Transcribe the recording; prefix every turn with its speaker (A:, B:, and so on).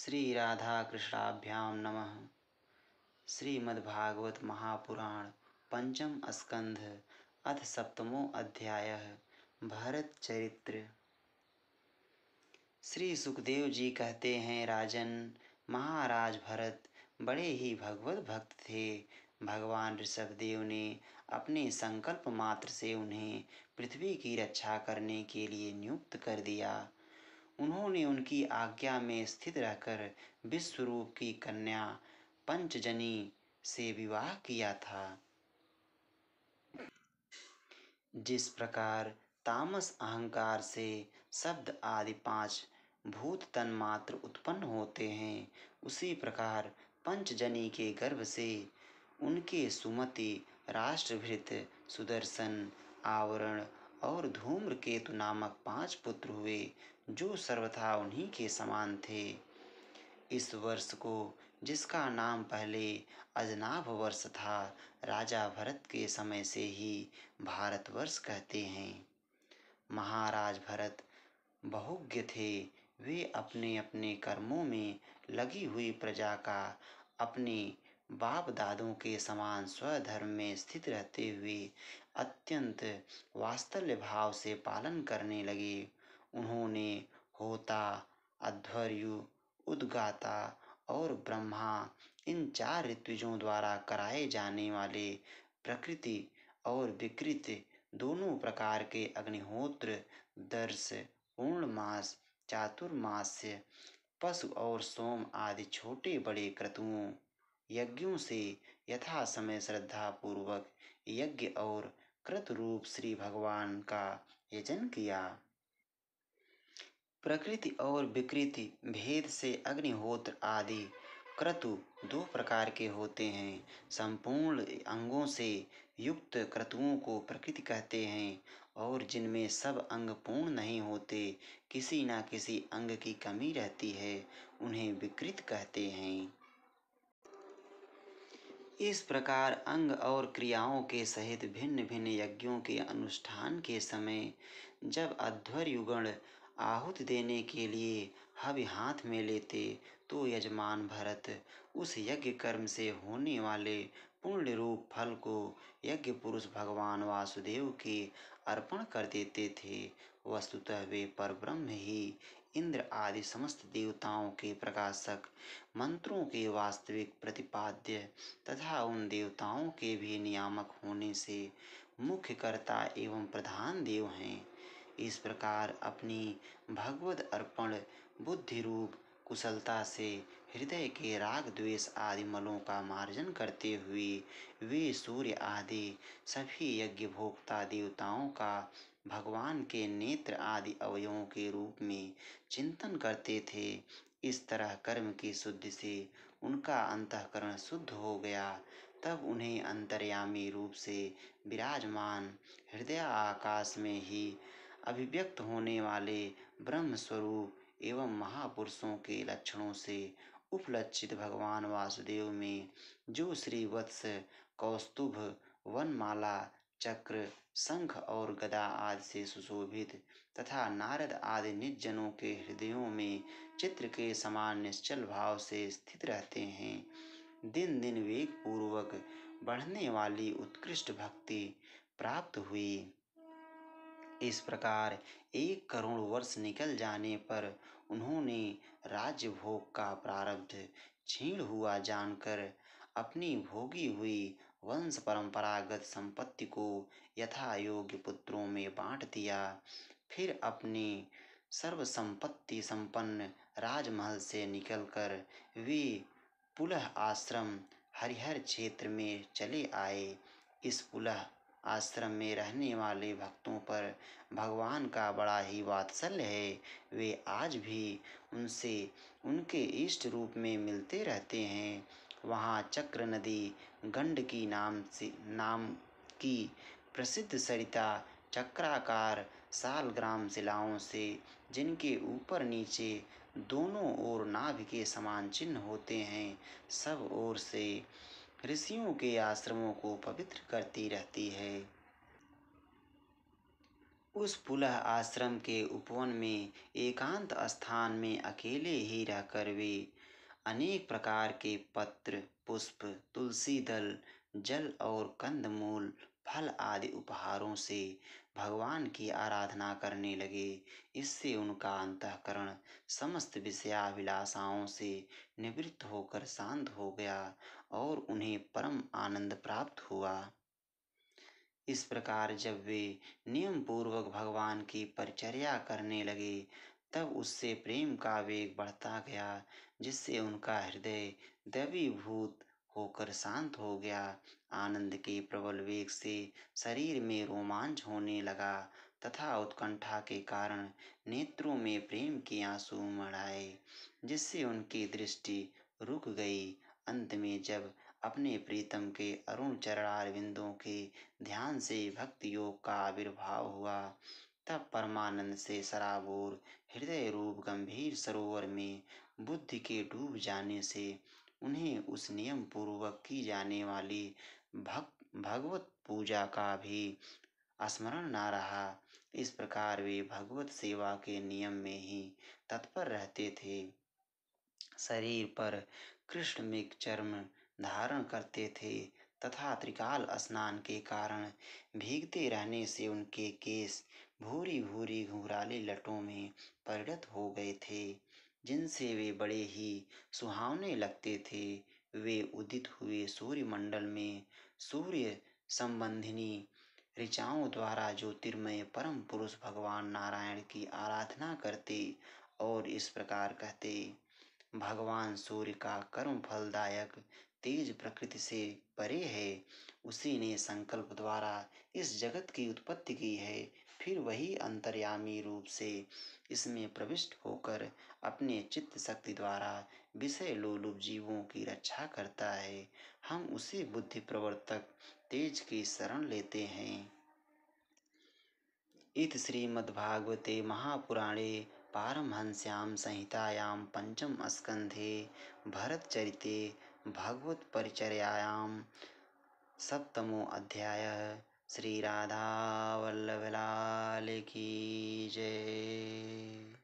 A: श्री राधा कृष्णाभ्याम नमः श्रीमद्भागवत महापुराण पंचम स्कंध अथ सप्तमो अध्याय भरत चरित्र श्री सुखदेव जी कहते हैं राजन महाराज भरत बड़े ही भगवत भक्त थे भगवान ऋषभदेव ने अपने संकल्प मात्र से उन्हें पृथ्वी की रक्षा करने के लिए नियुक्त कर दिया उन्होंने उनकी आज्ञा में स्थित रहकर विश्वरूप की कन्या पंचजनी से विवाह किया था जिस प्रकार तामस अहंकार से शब्द आदि पांच भूत तन मात्र उत्पन्न होते हैं उसी प्रकार पंचजनी के गर्भ से उनके सुमति राष्ट्रभृत सुदर्शन आवरण और धूम्र केतु नामक पांच पुत्र हुए जो सर्वथा उन्हीं के समान थे इस वर्ष को जिसका नाम पहले अजनाभ वर्ष था राजा भरत के समय से ही भारतवर्ष कहते हैं महाराज भरत बहुज्ञ थे वे अपने अपने कर्मों में लगी हुई प्रजा का अपने बाप दादों के समान स्वधर्म में स्थित रहते हुए अत्यंत वास्तव्य भाव से पालन करने लगे उन्होंने होता अध्वर्यु उद्गाता और ब्रह्मा इन चार ऋत्विजों द्वारा कराए जाने वाले प्रकृति और विकृत दोनों प्रकार के अग्निहोत्र दर्श पूर्णमास चातुर्मास्य पशु और सोम आदि छोटे बड़े क्रतुओं यज्ञों से यथा समय श्रद्धा पूर्वक यज्ञ और कृत रूप श्री भगवान का यजन किया प्रकृति और विकृति भेद से अग्निहोत्र आदि क्रतु दो प्रकार के होते हैं संपूर्ण अंगों से युक्त क्रतुओं को प्रकृति कहते हैं और जिनमें सब अंग पूर्ण नहीं होते किसी ना किसी अंग की कमी रहती है उन्हें विकृत कहते हैं इस प्रकार अंग और क्रियाओं के सहित भिन्न भिन्न यज्ञों के अनुष्ठान के समय जब अध्वर्युगण युगण आहुत देने के लिए हवि हाथ में लेते तो यजमान भरत उस यज्ञ कर्म से होने वाले पूर्ण रूप फल को यज्ञ पुरुष भगवान वासुदेव के अर्पण कर देते थे वस्तुतः वे पर ब्रह्म ही इंद्र आदि समस्त देवताओं के प्रकाशक मंत्रों के वास्तविक प्रतिपाद्य तथा उन देवताओं के भी नियामक होने से मुख्य कर्ता एवं प्रधान देव हैं इस प्रकार अपनी भगवत अर्पण बुद्धि रूप कुशलता से हृदय के राग द्वेष आदि मलों का मार्जन करते हुए वे सूर्य आदि सभी यज्ञ भोक्ता देवताओं का भगवान के नेत्र आदि अवयवों के रूप में चिंतन करते थे इस तरह कर्म की शुद्धि से उनका अंतकरण शुद्ध हो गया तब उन्हें अंतर्यामी रूप से विराजमान हृदय आकाश में ही अभिव्यक्त होने वाले ब्रह्म स्वरूप एवं महापुरुषों के लक्षणों से उपलक्षित भगवान वासुदेव में जो श्री वत्स कौस्तुभ वनमाला चक्र शंख और गदा आदि से सुशोभित तथा नारद आदि निजनों के हृदयों में चित्र के समान निश्चल भाव से स्थित रहते हैं दिन दिन वेग पूर्वक बढ़ने वाली उत्कृष्ट भक्ति प्राप्त हुई इस प्रकार एक करोड़ वर्ष निकल जाने पर उन्होंने राजभोग का प्रारब्ध छीण हुआ जानकर अपनी भोगी हुई वंश परंपरागत संपत्ति को यथा योग्य पुत्रों में बांट दिया फिर सर्व संपत्ति संपन्न राजमहल से निकलकर वे पुलह आश्रम हरिहर क्षेत्र में चले आए इस पुलह आश्रम में रहने वाले भक्तों पर भगवान का बड़ा ही वात्सल्य है वे आज भी उनसे उनके इष्ट रूप में मिलते रहते हैं वहाँ चक्र नदी गंडकी नाम से नाम की प्रसिद्ध सरिता चक्राकार सालग्राम शिलाओं से जिनके ऊपर नीचे दोनों ओर नाभ के समान चिन्ह होते हैं सब ओर से ऋषियों के आश्रमों को पवित्र करती रहती है उस पुलह आश्रम के उपवन में एकांत स्थान में अकेले ही रहकर वे अनेक प्रकार के पत्र पुष्प तुलसी दल जल और कंदमूल फल आदि उपहारों से भगवान की आराधना करने लगे इससे उनका अंतकरण समस्त विषयाभिलाषाओं से निवृत्त होकर शांत हो गया और उन्हें परम आनंद प्राप्त हुआ इस प्रकार जब वे नियम पूर्वक भगवान की परिचर्या करने लगे तब उससे प्रेम का वेग बढ़ता गया जिससे उनका हृदय दैवीभूत होकर शांत हो गया आनंद के प्रबल वेग से शरीर में रोमांच होने लगा तथा उत्कंठा के कारण नेत्रों में प्रेम के आंसू मढ़ाए जिससे उनकी दृष्टि रुक गई अंत में जब अपने प्रीतम के अरुण चरणार बिंदों के ध्यान से भक्ति योग का आविर्भाव हुआ तब परमानंद से सराबोर हृदय रूप गंभीर सरोवर में बुद्धि के डूब जाने से उन्हें उस नियम पूर्वक की जाने वाली भक भगवत पूजा का भी स्मरण न रहा इस प्रकार वे भगवत सेवा के नियम में ही तत्पर रहते थे शरीर पर कृष्ण में चर्म धारण करते थे तथा त्रिकाल स्नान के कारण भीगते रहने से उनके केस भूरी भूरी घुराले लटों में परिणत हो गए थे जिनसे वे बड़े ही सुहावने लगते थे वे उदित हुए सूर्यमंडल में सूर्य संबंधिनी ऋचाओं द्वारा ज्योतिर्मय परम पुरुष भगवान नारायण की आराधना करते और इस प्रकार कहते भगवान सूर्य का कर्म फलदायक तेज प्रकृति से परे है उसी ने संकल्प द्वारा इस जगत की उत्पत्ति की है फिर वही अंतर्यामी रूप से इसमें प्रविष्ट होकर अपने चित्त शक्ति द्वारा विषय लोलुप जीवों की रक्षा करता है हम उसे बुद्धि प्रवर्तक तेज की शरण लेते हैं इत श्रीमद्भागवते महापुराणे पारमहंस्याम संहितायाम पंचम स्कंधे भरतचरिते भगवत परिचर्यायाम सप्तमो अध्याय श्री राधा वल्लभ लाल की जय